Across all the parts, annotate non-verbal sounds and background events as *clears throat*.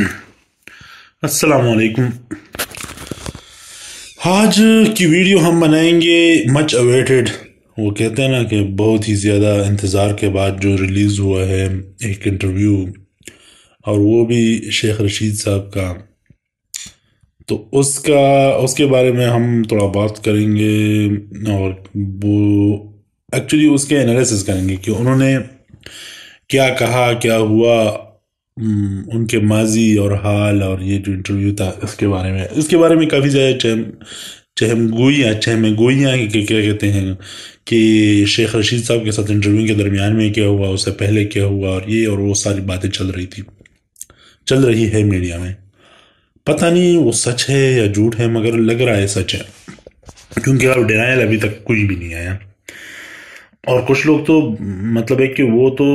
*coughs* असलकुम आज की वीडियो हम बनाएंगे मच अवेटेड वो कहते हैं ना कि बहुत ही ज़्यादा इंतज़ार के बाद जो रिलीज़ हुआ है एक इंटरव्यू और वो भी शेख रशीद साहब का तो उसका उसके बारे में हम थोड़ा बात करेंगे और वो एक्चुअली उसके एनालिसिस करेंगे कि उन्होंने क्या कहा क्या हुआ हम्म, उनके माजी और हाल और ये जो इंटरव्यू था इसके बारे में इसके बारे में काफ़ी ज़्यादा चहम चहम गोइयाँ चहम गोइयाँ कि क्या कहते हैं कि शेख रशीद साहब के साथ इंटरव्यू के दरमियान में क्या हुआ उससे पहले क्या हुआ और ये और वो सारी बातें चल रही थी चल रही है मीडिया में पता नहीं वो सच है या झूठ है मगर लग रहा है सच है क्योंकि अब डिनाइल अभी तक कोई भी नहीं आया और कुछ लोग तो मतलब है कि वो तो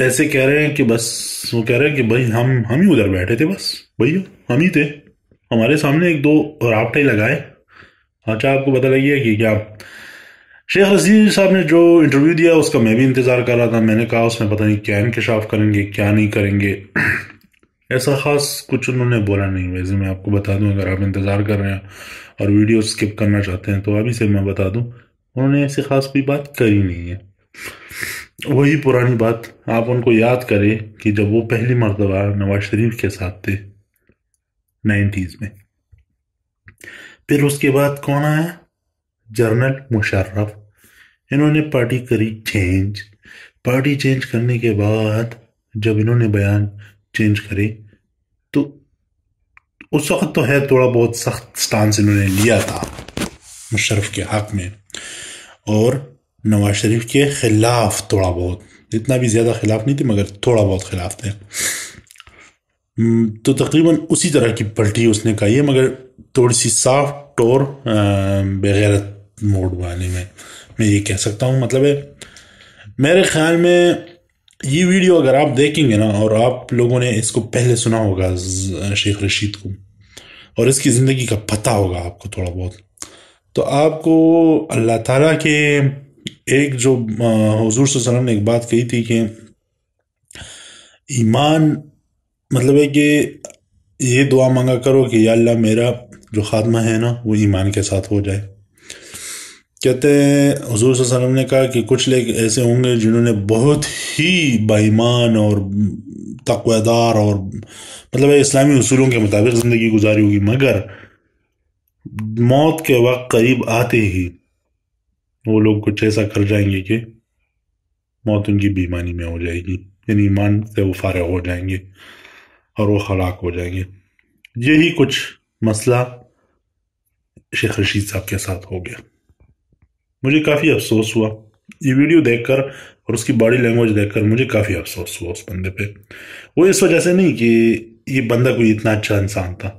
ऐसे कह रहे हैं कि बस वो कह रहे हैं कि भाई हम हम ही उधर बैठे थे बस भैया हम ही थे हमारे सामने एक दो रावटे लगाए अच्छा आपको पता लगी कि क्या शेख रसीद साहब ने जो इंटरव्यू दिया उसका मैं भी इंतज़ार कर रहा था मैंने कहा उसमें पता नहीं क्या इंकशाफ करेंगे क्या नहीं करेंगे *clears throat* ऐसा ख़ास कुछ उन्होंने बोला नहीं वैसे मैं आपको बता दूं अगर आप इंतज़ार कर रहे हैं और वीडियो स्किप करना चाहते हैं तो अभी से मैं बता दूं उन्होंने ऐसी ख़ास कोई बात करी नहीं है वही पुरानी बात आप उनको याद करें कि जब वो पहली मरतबा नवाज शरीफ के साथ थे नाइन्टीज में फिर उसके बाद कौन आया जनरल मुशर्रफ इन्होंने पार्टी करी चेंज पार्टी चेंज करने के बाद जब इन्होंने बयान चेंज करे तो उस वक्त तो है थोड़ा बहुत सख्त स्टांस इन्होंने लिया था मुशर्रफ के हक में और नवाज शरीफ के खिलाफ थोड़ा बहुत इतना भी ज़्यादा खिलाफ नहीं थे मगर थोड़ा बहुत खिलाफ थे तो तकरीबन उसी तरह की पलटी उसने कही है मगर थोड़ी सी साफ और बेगैरत मोड वाले में मैं ये कह सकता हूँ मतलब है मेरे ख्याल में ये वीडियो अगर आप देखेंगे ना और आप लोगों ने इसको पहले सुना होगा शेख रशीद को और इसकी ज़िंदगी का पता होगा आपको थोड़ा बहुत तो आपको अल्लाह ताला के एक जो हजूर वसल्लम ने एक बात कही थी कि ईमान मतलब है कि ये दुआ मांगा करो कि या अल्लाह मेरा जो खात्मा है ना वो ईमान के साथ हो जाए कहते हैं हजूर वसल्लम ने कहा कि कुछ लोग ऐसे होंगे जिन्होंने बहुत ही बाईमान और तकवादार और मतलब इस्लामी असूलों के मुताबिक ज़िंदगी गुजारी होगी मगर मौत के वक्त करीब आते ही वो लोग कुछ ऐसा कर जाएंगे कि मौत उनकी बीमारी में हो जाएगी यानी ईमान से वो फारग हो जाएंगे और वो हलाक हो जाएंगे यही कुछ मसला शेख रशीद साहब के साथ हो गया मुझे काफ़ी अफसोस हुआ ये वीडियो देखकर और उसकी बॉडी लैंग्वेज देखकर मुझे काफ़ी अफसोस हुआ उस बंदे पे वो इस वजह से नहीं कि ये बंदा कोई इतना अच्छा इंसान था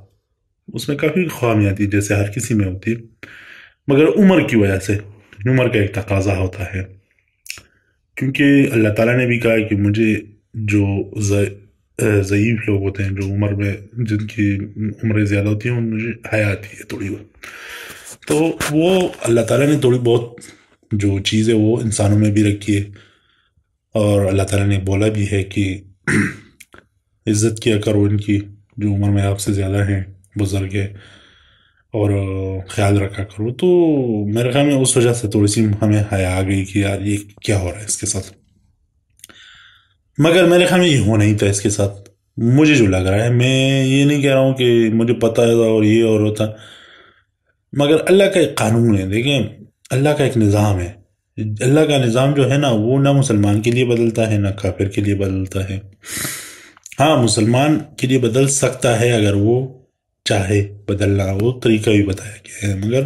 उसमें काफ़ी खामियाँ थी जैसे हर किसी में होती मगर उम्र की वजह से उम्र का एक तकाजा होता है क्योंकि अल्लाह ताला ने भी कहा है कि मुझे जो ज़यीफ़ लोग होते हैं जो उम्र में जिनकी उम्रें ज़्यादा होती हैं उन मुझे हया आती है थोड़ी बहुत तो वो अल्लाह ताला ने थोड़ी बहुत जो चीज़ है वो इंसानों में भी रखी है और अल्लाह ताला ने बोला भी है कि *clears throat* इज़्ज़त किया करो इनकी जो उम्र में आपसे ज़्यादा हैं बुज़ुर्ग है और ख्याल रखा करो तो मेरे ख्याल में उस वजह से थोड़ी सी हमें हया आ गई कि यार ये क्या हो रहा है इसके साथ मगर मेरे ख्याल में ये हो नहीं था इसके साथ मुझे जो लग रहा है मैं ये नहीं कह रहा हूँ कि मुझे पता है और ये और होता मगर अल्लाह का एक कानून है देखें अल्लाह का एक निज़ाम है अल्लाह का निज़ाम जो है ना वो ना मुसलमान के लिए बदलता है ना काफिर के लिए बदलता है हाँ मुसलमान के लिए बदल सकता है अगर वो चाहे बदलना वो तरीका भी बताया गया है मगर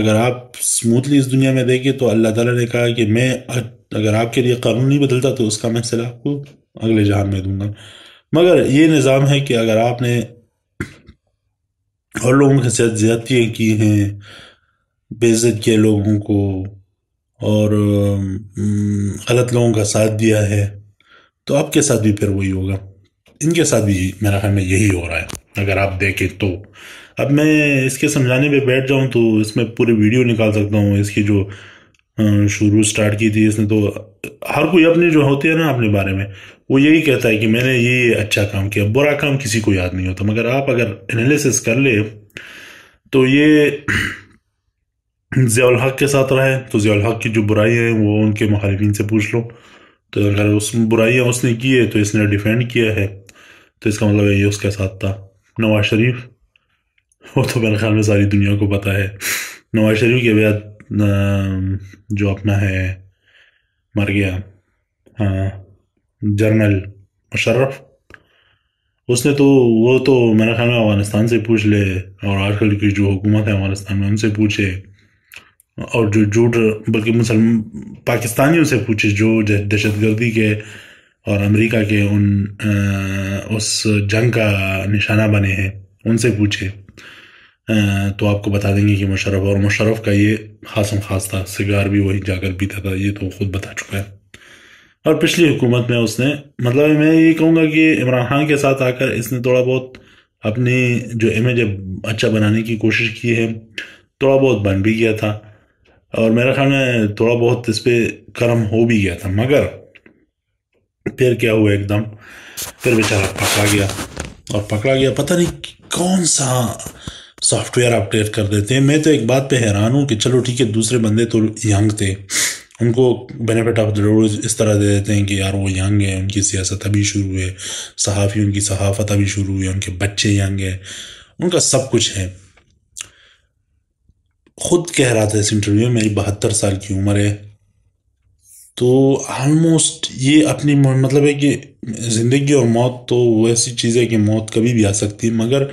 अगर आप स्मूथली इस दुनिया में देखें तो अल्लाह ताला ने कहा कि मैं अगर आपके लिए कानून नहीं बदलता तो उसका मैं सिला आपको अगले जहान में दूंगा मगर ये निज़ाम है कि अगर आपने और लोगों के साथ ज्यादतियाँ की हैं बेइज्जत किए लोगों को और गलत लोगों का साथ दिया है तो आपके साथ भी फिर वही होगा इनके साथ भी मेरा ख्याल में यही हो रहा है अगर आप देखें तो अब मैं इसके समझाने पे बैठ जाऊं तो इसमें पूरी वीडियो निकाल सकता हूँ इसकी जो शुरू स्टार्ट की थी इसने तो हर कोई अपने जो होते हैं ना अपने बारे में वो यही कहता है कि मैंने ये अच्छा काम किया बुरा काम किसी को याद नहीं होता मगर आप अगर एनालिसिस कर ले तो ये जियाल हक के साथ रहे तो जियाल हक की जो बुराई है वो उनके मुखालिफिन से पूछ लो तो अगर उस बुराइयाँ उसने की है तो इसने डिफेंड किया है तो इसका मतलब ये उसके साथ था नवाज शरीफ वो तो मेरे ख्याल में सारी दुनिया को पता है नवाज शरीफ के बाद जो अपना है मर गया हाँ जर्नल मुशर्रफ उसने तो वो तो मेरे ख्याल में अफगानिस्तान से पूछ ले और आजकल की जो हुकूमत है अफगानिस्तान में उनसे पूछे और जो जूट बल्कि मुसलमान पाकिस्तानियों से पूछे जो दहशत गर्दी के और अमेरिका के उन आ, उस जंग का निशाना बने हैं उनसे पूछे आ, तो आपको बता देंगे कि मुशरफ और मुशरफ का ये ख़ास खास था सिगार भी वही जाकर पीता था ये तो खुद बता चुका है और पिछली हुकूमत में उसने मतलब मैं ये कहूँगा कि इमरान खान के साथ आकर इसने थोड़ा बहुत अपनी जो इमेज अच्छा बनाने की कोशिश की है थोड़ा बहुत बन भी गया था और मेरा ख्याल में थोड़ा बहुत इस पर कर्म हो भी गया था मगर फिर क्या हुआ एकदम फिर बेचारा पकड़ा गया और पकड़ा गया पता नहीं कौन सा सॉफ्टवेयर अपडेट कर देते हैं मैं तो एक बात पे हैरान हूँ कि चलो ठीक है दूसरे बंदे तो यंग थे उनको बेनिफिट ऑफ द इस तरह दे देते हैं कि यार वो यंग है उनकी सियासत अभी शुरू हुई है सहाफ़ी उनकी सहाफ़त अभी शुरू हुई है उनके बच्चे यंग हैं उनका सब कुछ है खुद कह रहा था इस इंटरव्यू में मेरी बहत्तर साल की उम्र है तो ऑलमोस्ट ये अपनी मतलब है कि ज़िंदगी और मौत तो वो ऐसी चीज़ है कि मौत कभी भी आ सकती है मगर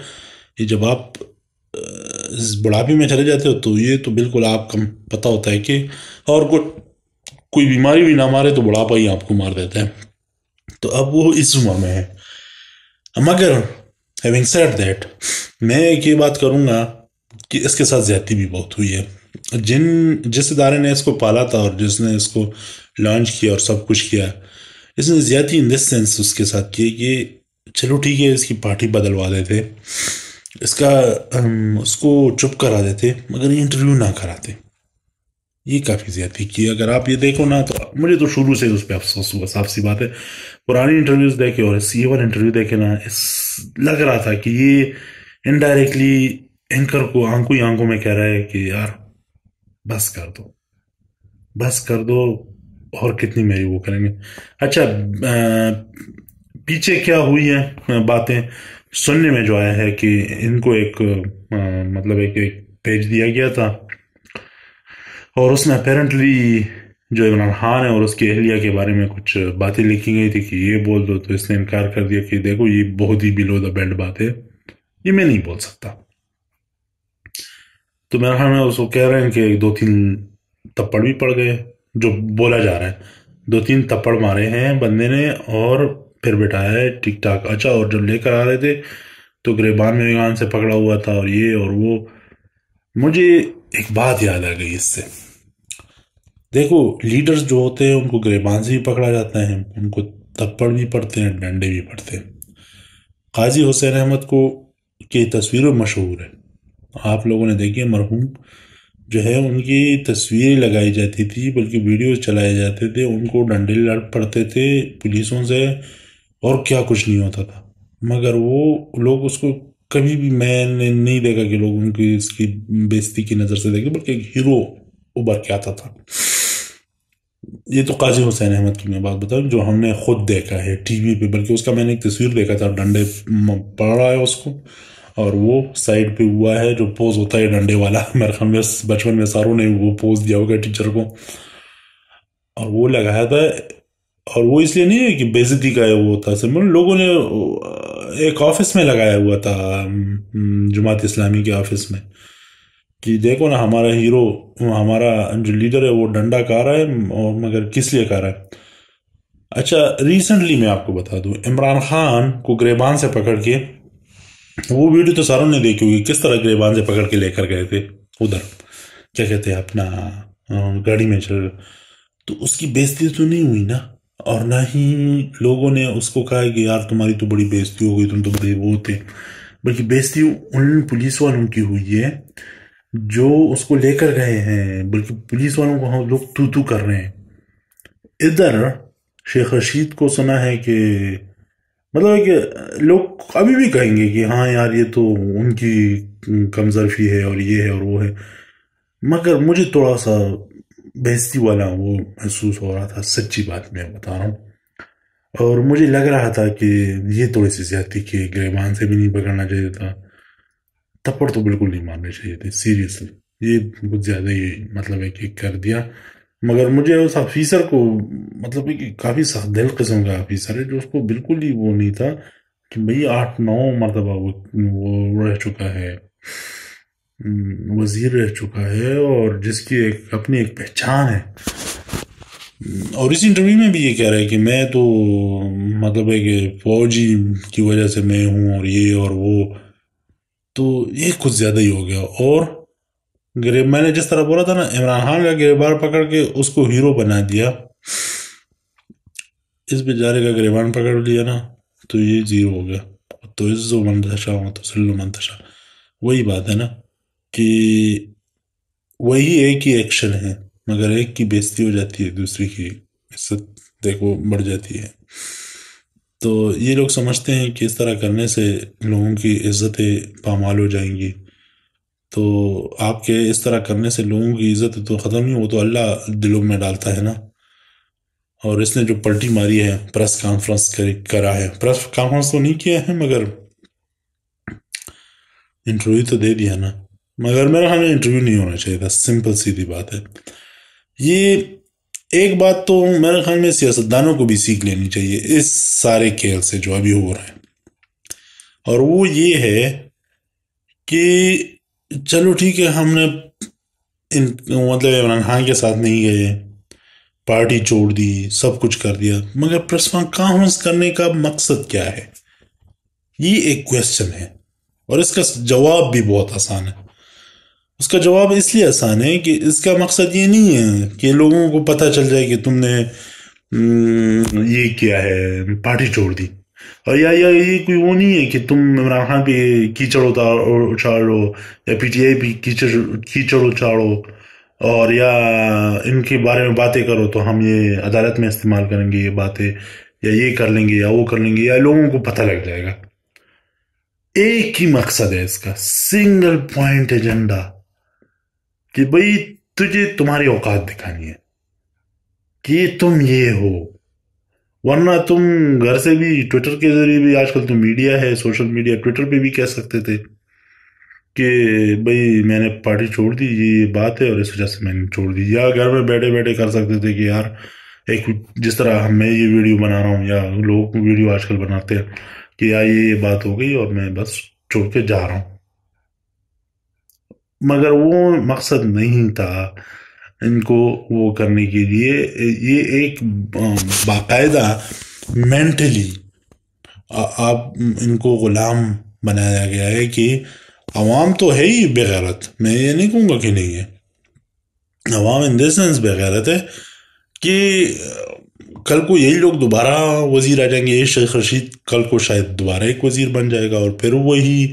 ये जब आप बुढ़ापे में चले जाते हो तो ये तो बिल्कुल आपका पता होता है कि और कोई कोई बीमारी भी ना मारे तो बुढ़ापा ही आपको मार देता है तो अब वो इस उम्र में है मगर हैविंग सेट दैट मैं एक ये बात करूँगा कि इसके साथ ज्यादती भी बहुत हुई है जिन जिस इदारे ने इसको पाला था और जिसने इसको लॉन्च किया और सब कुछ किया इसने ज़्यादा इन दिस सेंस उसके साथ की कि चलो ठीक है इसकी पार्टी बदलवा देते इसका उसको चुप करा देते मगर इंटरव्यू ना कराते ये काफ़ी ज़्यादा की अगर आप ये देखो ना तो मुझे तो शुरू से उस पर अफसोस हुआ साफ सी बात है पुरानी इंटरव्यूज़ देखे और इस ये वाला इंटरव्यू देखे ना इस लग रहा था कि ये इनडायरेक्टली एंकर को आंखों ही आंखों में कह रहा है कि यार बस कर दो बस कर दो और कितनी मेरी वो करेंगे अच्छा पीछे क्या हुई है बातें सुनने में जो आया है कि इनको एक मतलब एक एक पेज दिया गया था और उसमें अपेरेंटली जो इमरान खान है और उसकी अहलिया के बारे में कुछ बातें लिखी गई थी कि ये बोल दो तो इसने इनकार कर दिया कि देखो ये बहुत ही बिलो द बेल्ट बात है ये मैं नहीं बोल सकता तो मेरा ख्याल में उसको कह रहे हैं कि एक दो तीन थप्पड़ भी पड़ गए जो बोला जा रहा है दो तीन थप्पड़ मारे हैं बंदे ने और फिर बैठाया है ठीक ठाक अच्छा और जब लेकर आ रहे थे तो ग्रेबान मेगान से पकड़ा हुआ था और ये और वो मुझे एक बात याद आ गई इससे देखो लीडर्स जो होते हैं उनको ग्रेबान से भी पकड़ा जाता है उनको थप्पड़ भी पड़ते हैं डंडे भी पड़ते हैं काजी हुसैन अहमद को की तस्वीरों मशहूर है आप लोगों ने देखी है मरहूम जो है उनकी तस्वीरें लगाई जाती थी बल्कि वीडियोस चलाए जाते थे उनको डंडे लड़ पड़ते थे पुलिसों से और क्या कुछ नहीं होता था मगर वो लोग उसको कभी भी मैंने नहीं देखा कि लोग उनकी इसकी बेजती की नज़र से देखे बल्कि एक हीरो उभर के आता था ये तो काजी हुसैन अहमद की मैं बात बताऊँ जो हमने खुद देखा है टीवी पे बल्कि उसका मैंने एक तस्वीर देखा था डंडे पड़ रहा है उसको और वो साइड पे हुआ है जो पोज होता है डंडे वाला *laughs* मेरे ख्याल में बचपन में सारों ने वो पोज दिया होगा टीचर को और वो लगाया था और वो इसलिए नहीं है कि बेजती का वो था सिंबल लोगों ने एक ऑफिस में लगाया हुआ था जमात इस्लामी के ऑफिस में कि देखो ना हमारा हीरो हमारा जो लीडर है वो डंडा खा रहा है और मगर किस लिए खा रहा है अच्छा रिसेंटली मैं आपको बता दूं इमरान खान को ग्रेबान से पकड़ के वो वीडियो तो सारों ने देखी होगी किस तरह ग्रेबान से पकड़ के लेकर गए थे उधर क्या कहते हैं अपना गाड़ी में चल तो उसकी बेइज्जती तो नहीं हुई ना और ना ही लोगों ने उसको कहा कि यार तुम्हारी तो बड़ी बेइज्जती हो गई तुम तो बड़े वो थे बल्कि बेइज्जती उन पुलिस वालों की हुई है जो उसको लेकर गए हैं बल्कि पुलिस वालों को हम लोग तू तू कर रहे हैं इधर शेख रशीद को सुना है कि मतलब कि लोग अभी भी कहेंगे कि हाँ यार ये तो उनकी कमजरफी है और ये है और वो है मगर मुझे थोड़ा सा बहसी वाला वो महसूस हो रहा था सच्ची बात मैं बता रहा हूँ और मुझे लग रहा था कि ये थोड़ी सी ज्यादा कि गिरबान से भी नहीं पकड़ना चाहिए था थप्पड़ तो बिल्कुल नहीं मारने चाहिए थे सीरियसली ये कुछ ज़्यादा ही मतलब है कि कर दिया मगर मुझे उस ऑफिसर को मतलब कि काफ़ी दिल किस्म का ऑफिसर है जो उसको बिल्कुल ही वो नहीं था कि भाई आठ नौ मरतबा वो वो रह चुका है हम्म, वज़ीर रह चुका है और जिसकी एक अपनी एक पहचान है हम्म, और इस इंटरव्यू में भी ये कह रहा है कि मैं तो मतलब है कि फौजी की वजह से मैं हूँ और ये और वो तो ये कुछ ज़्यादा ही हो गया और गरीब मैंने जिस तरह बोला था ना इमरान खान का गिरफ्तार पकड़ के उसको हीरो बना दिया इस बेचारे का गिरबान पकड़ लिया ना तो ये जीरो हो गया तो इज्जो मंतशा हो तो सल्लु मंतशा वही बात है ना कि वही एक ही एक्शन है मगर एक की बेइज्जती हो जाती है दूसरी की इज्जत देखो बढ़ जाती है तो ये लोग समझते हैं कि इस तरह करने से लोगों की इज्जतें पामाल हो जाएंगी तो आपके इस तरह करने से लोगों की इज्जत तो ख़त्म ही वो तो अल्लाह दिलों में डालता है ना और इसने जो पलटी मारी है प्रेस कॉन्फ्रेंस करा है प्रेस कॉन्फ्रेंस तो नहीं किया है मगर इंटरव्यू तो दे दिया ना मगर मेरा हमें इंटरव्यू नहीं होना चाहिए था सिंपल सीधी बात है ये एक बात तो मेरे ख्याल में सियासतदानों को भी सीख लेनी चाहिए इस सारे खेल से जो अभी हो रहे हैं और वो ये है कि चलो ठीक है हमने इन मतलब इमरान खान के साथ नहीं गए पार्टी छोड़ दी सब कुछ कर दिया मगर प्रेस कॉन्फ्रेंस करने का मकसद क्या है ये एक क्वेश्चन है और इसका जवाब भी बहुत आसान है उसका जवाब इसलिए आसान है कि इसका मकसद ये नहीं है कि लोगों को पता चल जाए कि तुमने हम्म, ये किया है पार्टी छोड़ दी या या ये कोई वो नहीं है कि तुम इमरान खान पे कीचड़ उतार उछाड़ो या पी टी आई पे कीचड़ कीचड़ उछाड़ो और या इनके बारे में बातें करो तो हम ये अदालत में इस्तेमाल करेंगे ये बातें या ये कर लेंगे या वो कर लेंगे या लोगों को पता लग जाएगा एक ही मकसद है इसका सिंगल पॉइंट एजेंडा कि भाई तुझे तुम्हारी औकात दिखानी है कि तुम ये हो वरना तुम घर से भी ट्विटर के जरिए भी आजकल तो मीडिया है सोशल मीडिया ट्विटर पे भी कह सकते थे कि भाई मैंने पार्टी छोड़ दी ये बात है और इस वजह से मैंने छोड़ दी या घर में बैठे बैठे कर सकते थे कि यार एक जिस तरह मैं ये वीडियो बना रहा हूँ या लोग वीडियो आजकल बनाते हैं कि यार हाँ, ये ये बात हो गई और मैं बस छोड़ के जा रहा हूँ मगर वो मकसद नहीं था इनको वो करने के लिए ये एक बाकायदा मेंटली आप इनको ग़ुलाम बनाया गया है कि आवाम तो है ही बेगैरत मैं ये नहीं कहूँगा कि नहीं है आवाम इन देंस बेगैरत है कि कल को यही लोग दोबारा वज़ीर आ जाएंगे ये शेख रशीद कल को शायद दोबारा एक वज़ीर बन जाएगा और फिर वही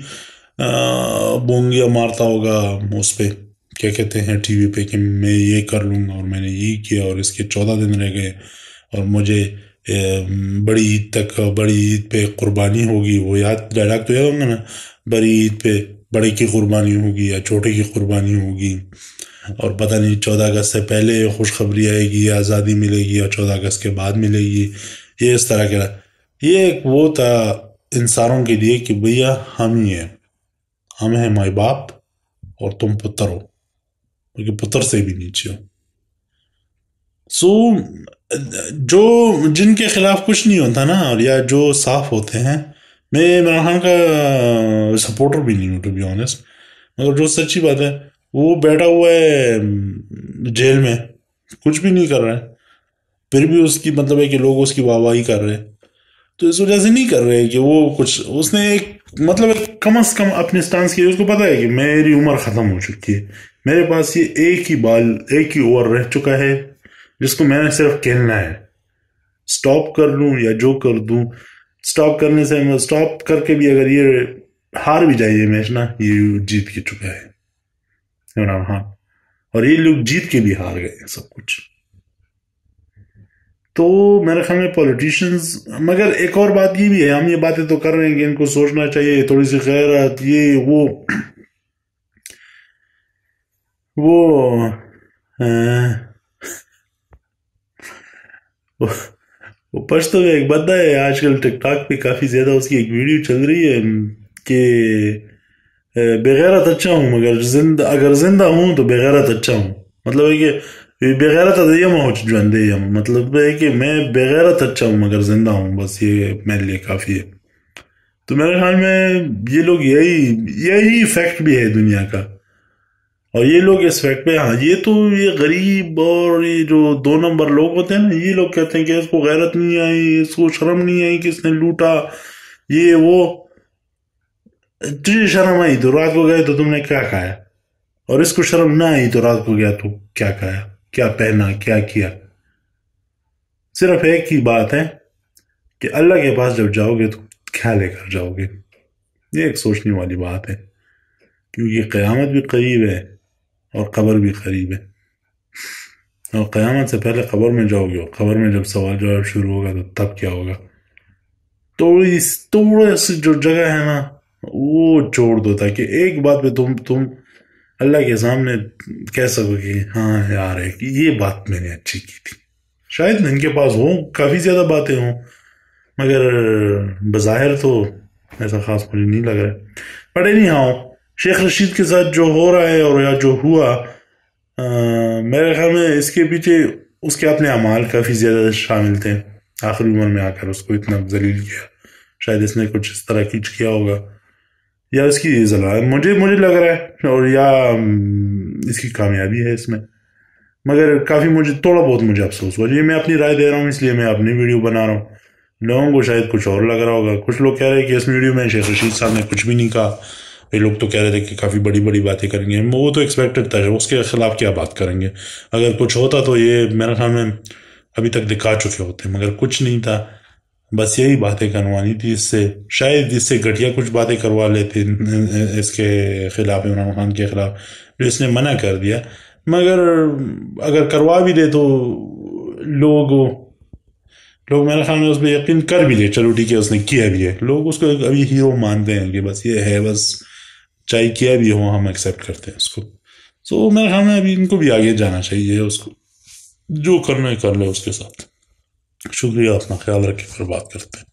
बोंगिया मारता होगा उस पर क्या कहते हैं टीवी पे कि मैं ये कर लूँगा और मैंने ये किया और इसके चौदह दिन रह गए और मुझे बड़ी ईद तक बड़ी ईद पे कुर्बानी होगी वो याद डायलॉग तो याद होंगे ना बड़ी ईद पे बड़े की कुर्बानी होगी या छोटे की कुर्बानी होगी और पता नहीं चौदह अगस्त से पहले खुशखबरी आएगी आज़ादी मिलेगी और चौदह अगस्त के बाद मिलेगी ये इस तरह के ये एक वो था इंसानों के लिए कि भैया हम ही हैं हम हैं माए बाप और तुम पुत्र हो क्योंकि पुत्र से भी नीचे हो सो जो जिनके खिलाफ कुछ नहीं होता ना और या जो साफ होते हैं मैं इमरान खान का सपोर्टर भी नहीं हूँ टू बी ऑनेस्ट मगर जो सच्ची बात है वो बैठा हुआ है जेल में कुछ भी नहीं कर रहा है फिर भी उसकी मतलब है कि लोग उसकी वाहवाही कर रहे हैं तो इस वजह से नहीं कर रहे कि वो कुछ उसने एक मतलब कम अज कम अपने स्टांस किया उसको पता है कि मेरी उम्र ख़त्म हो चुकी है मेरे पास ये एक ही बाल एक ही ओवर रह चुका है जिसको मैंने सिर्फ खेलना है स्टॉप कर लूं या जो कर दूं स्टॉप करने से स्टॉप करके भी अगर ये हार भी जाए ये मैच ना ये जीत के चुका है इमरान हाँ। खान और ये लोग जीत के भी हार गए सब कुछ तो मेरे ख्याल में पॉलिटिशियंस मगर एक और बात ये भी है हम ये बातें तो कर रहे हैं कि इनको सोचना चाहिए थोड़ी सी खैरत ये वो वो वो पछतो में एक बंदा है आजकल टिकटॉक पे काफ़ी ज़्यादा उसकी एक वीडियो चल रही है कि बेगैरत अच्छा हूँ मगर जिंदा अगर जिंदा हूँ तो बेगैरत अच्छा हूँ मतलब है कि बेगैरत अदयम हो जंदे मतलब है कि मैं बेगैरत अच्छा हूँ मगर जिंदा हूँ बस ये मेरे लिए काफ़ी है तो मेरे ख्याल में ये लोग यही यही फैक्ट भी है दुनिया का और ये लोग इस फैक्ट पे हाँ ये तो ये गरीब और ये जो दो नंबर लोग होते हैं ना ये लोग कहते हैं कि इसको गैरत नहीं आई इसको शर्म नहीं आई कि इसने लूटा ये वो तुझे शर्म आई तो रात को गए तो तुमने क्या खाया और इसको शर्म ना आई तो रात को गया तो क्या खाया क्या पहना क्या किया सिर्फ एक ही बात है कि अल्लाह के पास जब जाओगे तो क्या लेकर जाओगे ये एक सोचने वाली बात है क्योंकि क़यामत भी करीब है और कबर भी करीब है और क़यामत से पहले खबर में जाओगे और ख़बर में जब सवाल जवाब शुरू होगा तो तब क्या होगा थोड़ी थोड़ा सी जो जगह है ना वो छोड़ दो ताकि एक बात पे तुम तुम अल्लाह के सामने कह सको कि हाँ यार है कि ये बात मैंने अच्छी की थी शायद इनके पास हो काफ़ी ज़्यादा बातें हों मगर बाहिर तो ऐसा ख़ास मुझे नहीं लग रहा है पढ़े नहीं हाँ शेख रशीद के साथ जो हो रहा है और या जो हुआ आ, मेरे ख्याल में इसके पीछे उसके अपने अमाल काफ़ी ज़्यादा शामिल थे आखिरी उम्र में आकर उसको इतना जलील किया शायद इसने कुछ इस तरह कीच किया होगा या इसकी जला मुझे मुझे लग रहा है और या इसकी कामयाबी है इसमें मगर काफ़ी मुझे थोड़ा बहुत मुझे अफसोस हुआ ये मैं अपनी राय दे रहा हूँ इसलिए मैं अपनी वीडियो बना रहा हूँ लोगों को शायद कुछ और लग रहा होगा कुछ लोग कह रहे हैं कि इस वीडियो में शेख रशीद साहब ने कुछ भी नहीं कहा ये लोग तो कह रहे थे कि काफ़ी बड़ी बड़ी बातें करेंगे वो तो एक्सपेक्टेड था उसके खिलाफ क्या बात करेंगे अगर कुछ होता तो ये मेरे ख्याल में अभी तक दिखा चुके होते मगर कुछ नहीं था बस यही बातें करवानी थी इससे शायद इससे घटिया कुछ बातें करवा लेते इसके खिलाफ इमरान खान के खिलाफ जो इसने मना कर दिया मगर अगर करवा भी दे तो लोग लोग मेरे ख्याल में उस पर यकीन कर भी ले चलो ठीक है उसने किया भी है लोग उसको अभी हीरो मानते हैं कि बस ये है बस चाहे किया भी हो हम एक्सेप्ट करते हैं उसको सो so, मेरे ख्याल में अभी इनको भी आगे जाना चाहिए उसको जो करना है कर ले उसके साथ शुक्रिया अपना ख्याल रखें फिर बात करते हैं